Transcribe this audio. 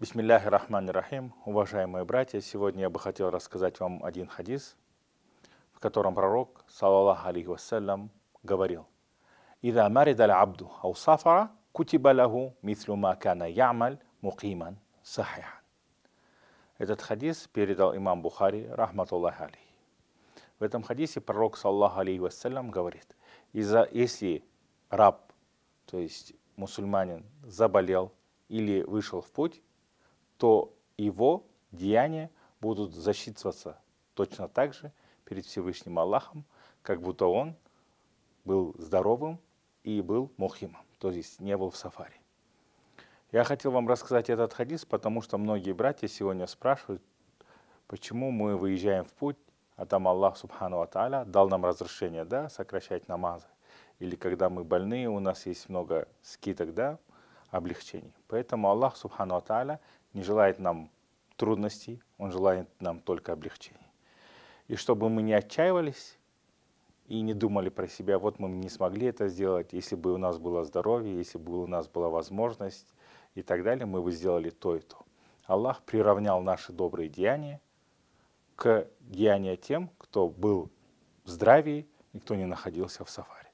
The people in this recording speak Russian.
Бисмилляхи рахмани рахим. Уважаемые братья, сегодня я бы хотел рассказать вам один хадис, в котором пророк, саллаллаху алейхи вассалям, говорил, «Ида марида абду ау сафара, кутиба лаху мислю ма кана ямаль мукиман сахихан». Этот хадис передал имам Бухари, рахматуллах алейхи. В этом хадисе пророк, саллаху алейхи вассалям, говорит, если раб, то есть мусульманин, заболел или вышел в путь, то его деяния будут засчитываться точно так же перед Всевышним Аллахом, как будто он был здоровым и был мухимом, то есть не был в сафаре. Я хотел вам рассказать этот хадис, потому что многие братья сегодня спрашивают, почему мы выезжаем в путь, а там Аллах Субхану Аталя дал нам разрешение, да, сокращать намазы. Или когда мы больные, у нас есть много скидок, да, облегчений. Поэтому Аллах Субхану Аталя не желает нам трудностей, Он желает нам только облегчений. И чтобы мы не отчаивались и не думали про себя, вот мы не смогли это сделать, если бы у нас было здоровье, если бы у нас была возможность и так далее, мы бы сделали то и то. Аллах приравнял наши добрые деяния к деяния тем, кто был в здравии и кто не находился в сафаре.